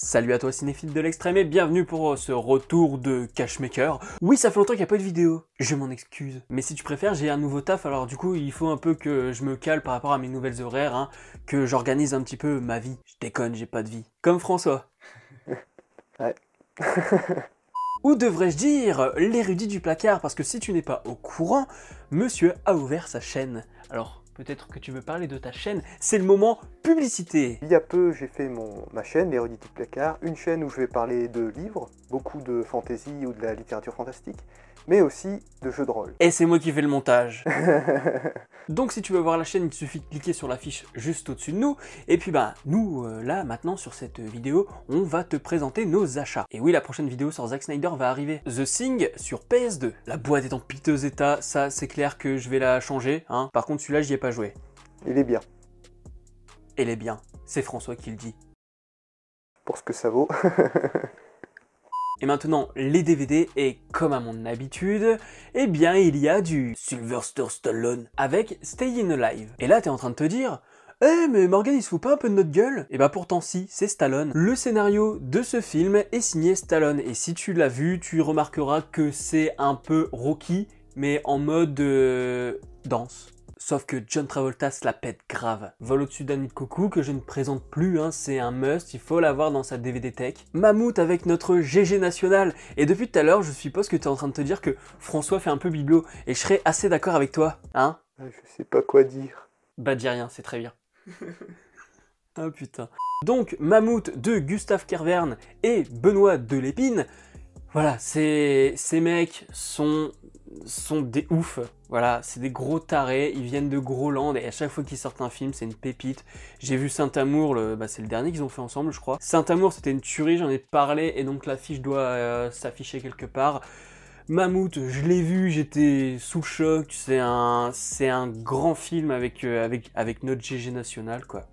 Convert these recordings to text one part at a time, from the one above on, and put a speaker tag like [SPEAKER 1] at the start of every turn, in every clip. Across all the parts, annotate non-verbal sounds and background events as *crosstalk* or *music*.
[SPEAKER 1] Salut à toi cinéphile de l'extrême et bienvenue pour euh, ce retour de Cashmaker. Oui, ça fait longtemps qu'il n'y a pas de vidéo, je m'en excuse. Mais si tu préfères, j'ai un nouveau taf, alors du coup, il faut un peu que je me cale par rapport à mes nouvelles horaires, hein, que j'organise un petit peu ma vie. Je déconne, j'ai pas de vie. Comme François. *laughs* ouais. *laughs* Ou devrais-je dire l'érudit du placard, parce que si tu n'es pas au courant, monsieur a ouvert sa chaîne. Alors, peut-être que tu
[SPEAKER 2] veux parler de ta chaîne, c'est le moment publicité. Il y a peu, j'ai fait mon, ma chaîne, les Placard, une chaîne où je vais parler de livres, beaucoup de fantasy ou de la littérature fantastique, mais aussi de jeux de rôle. Et
[SPEAKER 1] c'est moi qui fais le montage
[SPEAKER 2] *laughs* Donc si tu veux voir la chaîne, il
[SPEAKER 1] suffit de cliquer sur l'affiche juste au-dessus de nous. Et puis bah nous, euh, là, maintenant, sur cette vidéo, on va te présenter nos achats. Et oui, la prochaine vidéo sur Zack Snyder va arriver. The Thing sur PS2. La boîte est en piteux état, ça c'est clair que je vais la changer. Hein. Par contre, celui-là, j'y ai pas joué. Il est bien. Il est bien. C'est François qui le dit. Pour ce que ça vaut. *laughs* Et maintenant, les DVD, et comme à mon habitude, eh bien il y a du Sylvester Stallone avec Stay in Alive. Et là, t'es en train de te dire, eh mais Morgan il se fout pas un peu de notre gueule Et eh bah ben, pourtant si, c'est Stallone. Le scénario de ce film est signé Stallone et si tu l'as vu, tu remarqueras que c'est un peu Rocky mais en mode euh, danse. Sauf que John Travolta se la pète grave. Vol au-dessus d'un nid que je ne présente plus, hein, c'est un must, il faut l'avoir dans sa DVD tech. Mammouth avec notre GG national. Et depuis tout à l'heure, je suppose que tu es en train de te dire que François fait un peu bibelot. Et je serais assez d'accord avec toi, hein
[SPEAKER 2] ah, Je sais pas quoi dire.
[SPEAKER 1] Bah dis rien, c'est très bien. *laughs* ah putain. Donc, Mammouth de Gustave Kervern et Benoît de Lépine... Voilà, ces, mecs sont, des oufs. Voilà, c'est des gros tarés, ils viennent de Groland et à chaque fois qu'ils sortent un film, c'est une pépite. J'ai vu Saint-Amour, bah, c'est le dernier qu'ils ont fait ensemble, je crois. Saint-Amour, c'était une tuerie, j'en ai parlé et donc l'affiche doit euh, s'afficher quelque part. Mammouth, je l'ai vu, j'étais sous choc, c'est un, c'est un grand film avec, euh, avec, avec notre GG national, quoi.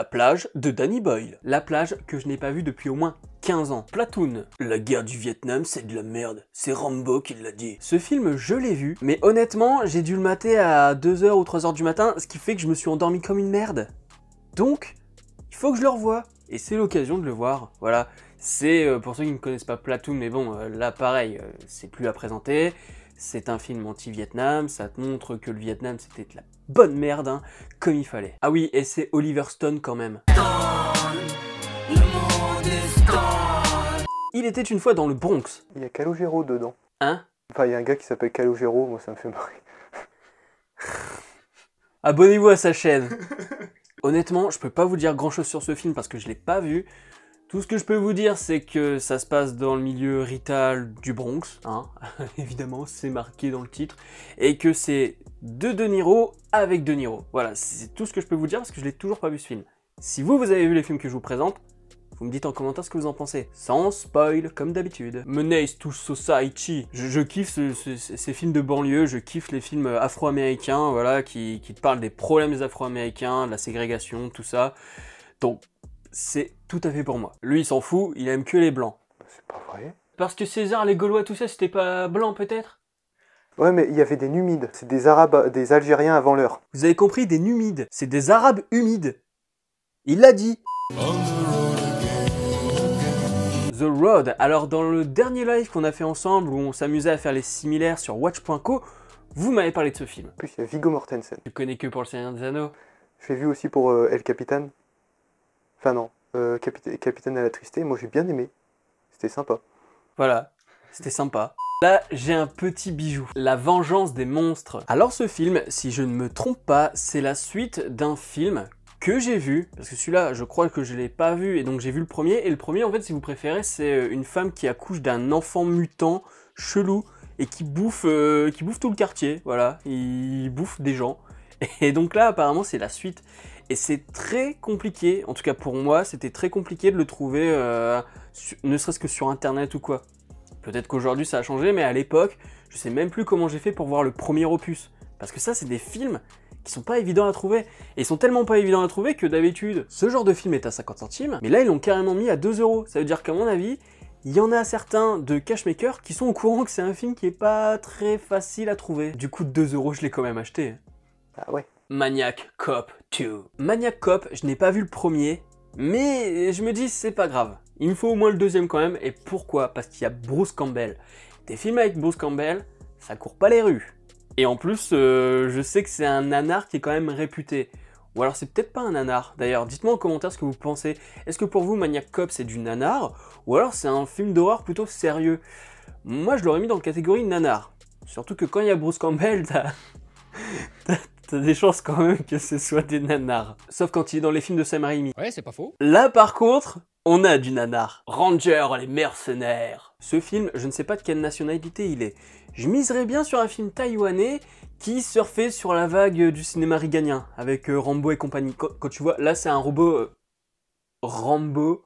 [SPEAKER 1] La plage de Danny Boyle. La plage que je n'ai pas vue depuis au moins 15 ans. Platoon. La guerre du Vietnam, c'est de la merde. C'est Rambo qui l'a dit. Ce film, je l'ai vu, mais honnêtement, j'ai dû le mater à 2h ou 3h du matin, ce qui fait que je me suis endormi comme une merde. Donc, il faut que je le revoie. Et c'est l'occasion de le voir. Voilà. C'est, euh, pour ceux qui ne connaissent pas Platoon, mais bon, euh, là pareil, euh, c'est plus à présenter. C'est un film anti-Vietnam, ça te montre que le Vietnam c'était de la bonne merde, hein, comme il fallait. Ah oui, et c'est Oliver Stone quand même. Il était une fois
[SPEAKER 2] dans le Bronx. Il y a Calogero dedans. Hein Enfin, il y a un gars qui s'appelle Calogero, moi ça me fait marrer. *laughs* Abonnez-vous à sa chaîne. Honnêtement, je peux pas
[SPEAKER 1] vous dire grand chose sur ce film parce que je l'ai pas vu. Tout ce que je peux vous dire, c'est que ça se passe dans le milieu rital du Bronx, hein. *laughs* évidemment, c'est marqué dans le titre, et que c'est de De Niro avec De Niro. Voilà, c'est tout ce que je peux vous dire parce que je l'ai toujours pas vu ce film. Si vous, vous avez vu les films que je vous présente, vous me dites en commentaire ce que vous en pensez, sans spoil, comme d'habitude. Menace to Society, je, je kiffe ces films de banlieue, je kiffe les films afro-américains, voilà, qui, qui parlent des problèmes des afro-américains, de la ségrégation, tout ça. Donc c'est tout à fait pour moi. Lui, il s'en fout, il aime que les blancs. Bah, c'est pas vrai. Parce que César, les Gaulois, tout ça, c'était pas blanc peut-être
[SPEAKER 2] Ouais, mais il y avait des Numides, c'est des Arabes, des Algériens avant l'heure. Vous avez compris, des Numides, c'est des Arabes humides. Il l'a dit. the, road Alors dans
[SPEAKER 1] le dernier live qu'on a fait ensemble, où on s'amusait à faire les similaires sur Watch.co, vous m'avez parlé
[SPEAKER 2] de ce film. En plus, il y a Viggo Mortensen. Tu connais que pour Le Seigneur des Anneaux. Je l'ai vu aussi pour euh, El Capitan. Enfin non, euh, Capitaine, à la tristesse, moi j'ai bien aimé. C'était sympa.
[SPEAKER 1] Voilà, c'était sympa. Là, j'ai un petit bijou, La vengeance des monstres. Alors ce film, si je ne me trompe pas, c'est la suite d'un film que j'ai vu, parce que celui-là, je crois que je l'ai pas vu, et donc j'ai vu le premier, et le premier, en fait, si vous préférez, c'est euh, une femme qui accouche d'un enfant mutant, chelou, et qui bouffe, euh, qui bouffe tout le quartier, voilà, il bouffe des gens. Et donc là, apparemment, c'est la suite. Et c'est très compliqué, en tout cas pour moi, c'était très compliqué de le trouver, euh, ne serait-ce que sur internet ou quoi. Peut-être qu'aujourd'hui ça a changé, mais à l'époque, je sais même plus comment j'ai fait pour voir le premier opus. Parce que ça, c'est des films qui sont pas évidents à trouver. Et ils sont tellement pas évidents à trouver que d'habitude, ce genre de film est à 50 centimes, mais là ils l'ont carrément mis à 2 euros. Ça veut dire qu'à mon avis, il y en a certains de Cashmaker qui sont au courant que c'est un film qui est pas très facile à trouver. Du coup, 2 euros, je l'ai quand même acheté. Ah ouais. Maniac, cop, Maniac Cop, je n'ai pas vu le premier, mais je me dis c'est pas grave. Il me faut au moins le deuxième quand même, et pourquoi Parce qu'il y a Bruce Campbell. Des films avec Bruce Campbell, ça court pas les rues. Et en plus, euh, je sais que c'est un nanar qui est quand même réputé. Ou alors c'est peut-être pas un nanar. D'ailleurs, dites-moi en commentaire ce que vous pensez. Est-ce que pour vous, Maniac Cop, c'est du nanar Ou alors c'est un film d'horreur plutôt sérieux Moi, je l'aurais mis dans la catégorie nanar. Surtout que quand il y a Bruce Campbell, *laughs* t'as t'as des chances quand même que ce soit des nanars. Sauf quand il est dans les films de Sam Raimi. Ouais, c'est pas faux. Là, par contre, on a du nanar. Ranger, les mercenaires. Ce film, je ne sais pas de quelle nationalité il est. Je miserais bien sur un film taïwanais qui surfait sur la vague du cinéma riganien avec euh, Rambo et compagnie. Quand, tu vois, là, c'est un robot. Euh, Rambo.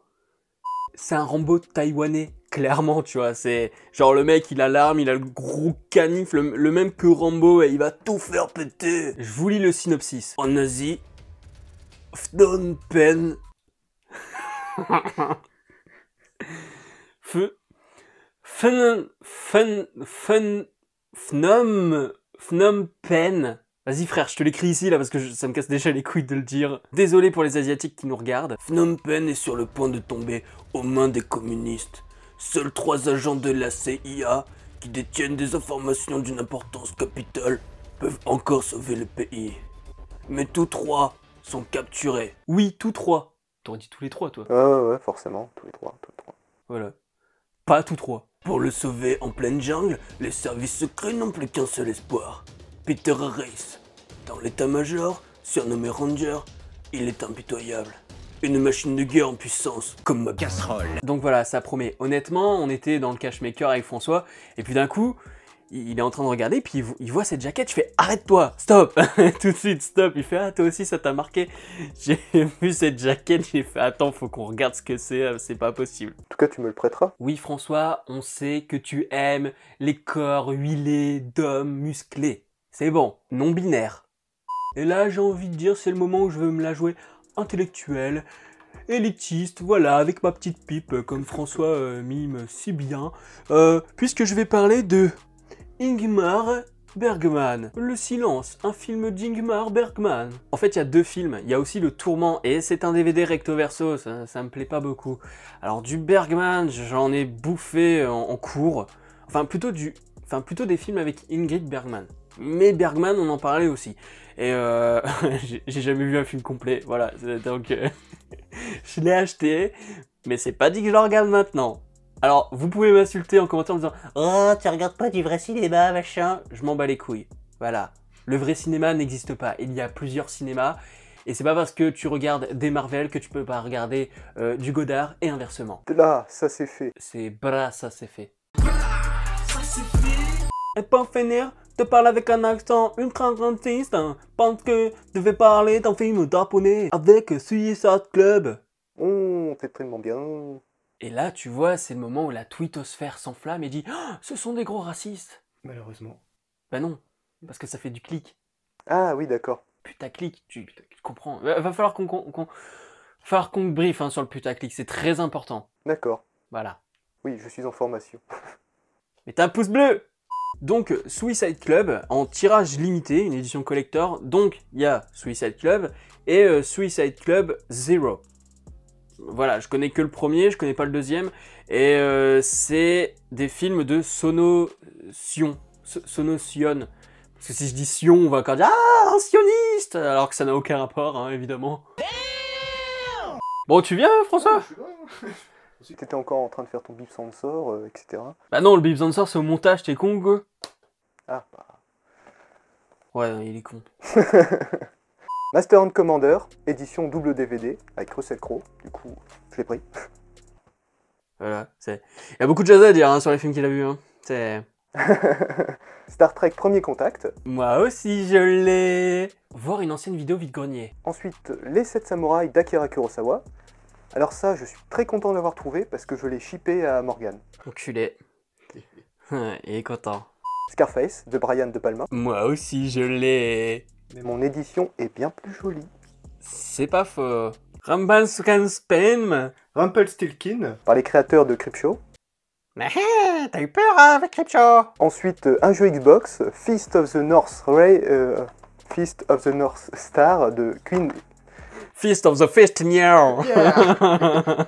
[SPEAKER 1] C'est un Rambo taïwanais clairement, tu vois. C'est genre le mec, il a l'arme, il a le gros canif, le, même que Rambo, et il va tout faire péter. Je vous lis le synopsis. En Asie, Phnom Pen, *laughs* Feu. Phnom. Phnom. Phnom. Phnom Penh. Vas-y frère, je te l'écris ici là parce que ça me casse déjà les couilles de le dire. Désolé pour les Asiatiques qui nous regardent. Phnom Pen est sur le point de tomber aux mains des communistes seuls trois agents de la CIA qui détiennent des informations d'une importance capitale peuvent encore sauver le pays. Mais tous trois sont capturés. Oui, tous trois. T'aurais dit tous les trois, toi.
[SPEAKER 2] Ouais, ouais, forcément, tous les trois, tous les trois.
[SPEAKER 1] Voilà. Pas tous trois. Pour le sauver en pleine jungle, les services secrets n'ont plus qu'un seul espoir. Peter Race, Dans l'état-major, surnommé Ranger, il est impitoyable une machine de guerre en puissance, comme ma casserole. Donc voilà, ça promet. Honnêtement, on était dans le cashmaker avec François, et puis d'un coup, il est en train de regarder, puis il voit cette jaquette, je fais arrête-toi, stop, *laughs* tout de suite, stop. Il fait ah toi aussi ça t'a marqué. J'ai *laughs* vu cette jaquette, j'ai fait attends, faut qu'on regarde ce que c'est, euh, c'est pas possible. En tout cas, tu me le prêteras. Oui François, on sait que tu aimes les corps huilés d'hommes musclés. C'est bon, non binaire. Et là, j'ai envie de dire, c'est le moment où je veux me la jouer intellectuel, élitiste, voilà, avec ma petite pipe, euh, comme François euh, mime si bien, euh, puisque je vais parler de Ingmar Bergman. Le silence, un film d'Ingmar Bergman. En fait, il y a deux films. Il y a aussi Le Tourment, et c'est un DVD recto verso, ça, ça, me plaît pas beaucoup. Alors, du Bergman, j'en ai bouffé en, cours. Enfin, plutôt du... Enfin, plutôt des films avec Ingrid Bergman. Mais Bergman, on en parlait aussi. Et euh, *laughs* j'ai jamais vu un film complet, voilà. Donc, euh, *laughs* je l'ai acheté, mais c'est pas dit que je le regarde maintenant. Alors, vous pouvez m'insulter en commentaire en disant « Oh, tu regardes pas du vrai cinéma, machin !» Je m'en bats les couilles, voilà. Le vrai cinéma n'existe pas, il y a plusieurs cinémas, et c'est pas parce que tu regardes des Marvel que tu peux pas regarder euh, du Godard, et inversement.
[SPEAKER 2] Là, ça c'est fait. C'est
[SPEAKER 1] bra, ça c'est fait. Bra, ça c'est fait. Et pas en fainéant te parle avec un accent ultra raciste, pense que je vais parler d'un film japonais avec Suicide Club. Oh, mmh, t'es tellement bien. Et là, tu vois, c'est le moment où la twittosphère s'enflamme et dit ah, Ce sont des gros racistes Malheureusement. Bah non, parce que ça fait du
[SPEAKER 2] clic. Ah oui, d'accord. Putaclic, tu, tu
[SPEAKER 1] comprends. Va, falloir qu'on qu falloir qu'on briefe hein, sur le putaclic, c'est très important.
[SPEAKER 2] D'accord. Voilà. Oui, je suis en formation. *laughs*
[SPEAKER 1] Mais t'as un pouce bleu donc Suicide Club en tirage limité, une édition collector, donc il y a Suicide Club et euh, Suicide Club Zero. Voilà, je connais que le premier, je connais pas le deuxième, et euh, c'est des films de Sono Sion. Sono Sion. Parce que si je dis Sion, on va encore dire Ah, un sioniste Alors que ça n'a aucun rapport, hein, évidemment. bon, tu viens,
[SPEAKER 2] François *laughs* Si t'étais encore en train de faire ton bip sans sort, euh, etc. Bah
[SPEAKER 1] non, le bip sans c'est au montage, t'es con ou quoi
[SPEAKER 2] Ah, bah. Ouais, il est con. *laughs* Master and Commander, édition double DVD, avec Russell Crowe, du coup, je l'ai pris. *laughs*
[SPEAKER 1] Voilà, c'est. Il y a beaucoup de choses à dire hein, sur les films qu'il a vus, hein. C'est. *laughs*
[SPEAKER 2] Star Trek Premier Contact. Moi aussi je l'ai. Voir une ancienne vidéo vide-grenier. Ensuite, Les 7 samouraïs d'Akira Kurosawa. Alors ça, je suis très content de l'avoir trouvé parce que je l'ai shippé à Morgan. Enculé. *laughs* Il est content. Scarface de Brian De Palma. Moi aussi, je l'ai. Mais mon édition est bien plus jolie. C'est pas faux. Rumpelstiltskin. Stilkin. Par les créateurs de Crypto. Mais hé, t'as eu peur hein, avec Show. Ensuite, euh, un jeu Xbox, Feast of the North Ray, euh, of the North Star de Queen Fist of the Fist yeah. *laughs*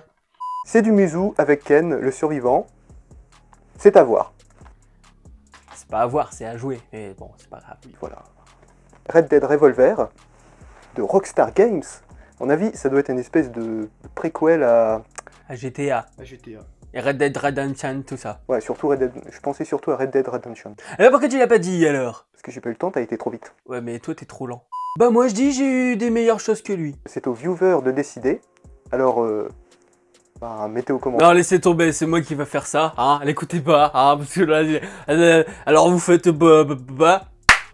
[SPEAKER 2] C'est du Musou avec Ken, le survivant. C'est à voir.
[SPEAKER 1] C'est pas à voir, c'est à jouer. Mais bon, c'est pas grave. Voilà.
[SPEAKER 2] Red Dead Revolver de Rockstar Games. mon avis, ça doit être une espèce de préquel à...
[SPEAKER 1] À GTA. À GTA.
[SPEAKER 2] Et Red Dead Redemption, tout ça. Ouais, surtout Red Dead. Je pensais surtout à Red Dead Redemption. Alors pourquoi tu l'as pas dit alors Parce que j'ai pas eu le temps, t'as été trop vite. Ouais, mais toi t'es trop lent. Bah moi je dis j'ai eu des meilleures choses que lui. C'est au viewer de décider. Alors euh, bah, au commentaire. Non laissez
[SPEAKER 1] tomber, c'est moi qui va faire ça. Hein, l'écoutez pas. Hein, parce que là, euh, alors vous faites bah, bah, bah,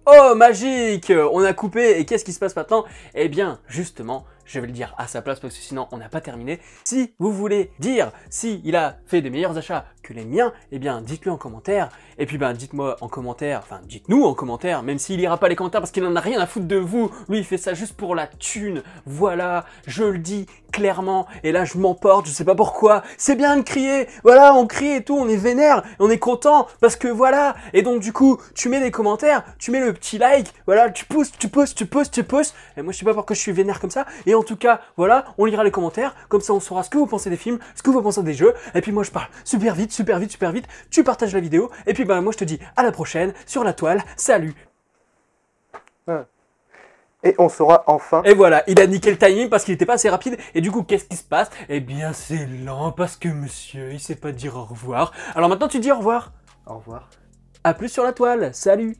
[SPEAKER 1] Oh magique On a coupé et qu'est-ce qui se passe maintenant Eh bien justement, je vais le dire à sa place parce que sinon on n'a pas terminé. Si vous voulez dire si il a fait des meilleurs achats que les miens, eh bien dites-le en commentaire. Et puis ben dites-moi en commentaire, enfin dites-nous en commentaire, même s'il ira pas les commentaires parce qu'il n'en a rien à foutre de vous. Lui il fait ça juste pour la thune. Voilà, je le dis clairement. Et là je m'emporte, je sais pas pourquoi. C'est bien de crier. Voilà, on crie et tout, on est vénère, on est content parce que voilà. Et donc du coup, tu mets des commentaires, tu mets le petit like, voilà, tu pousses, tu pousses, tu pousses, tu pousses. Et moi je sais pas pourquoi je suis vénère comme ça. Et en tout cas, voilà, on lira les commentaires, comme ça on saura ce que vous pensez des films, ce que vous pensez des jeux. Et puis moi je parle super vite, super vite, super vite. Tu partages la vidéo. Et puis bah, moi je te dis à la prochaine sur la toile. Salut.
[SPEAKER 2] Hein. Et on saura enfin. Et voilà, il a
[SPEAKER 1] niqué le timing parce qu'il n'était pas assez rapide. Et du coup, qu'est-ce qui se passe Eh bien, c'est lent parce que monsieur, il sait pas dire au revoir. Alors maintenant, tu dis au revoir. Au revoir. À plus sur la toile. Salut.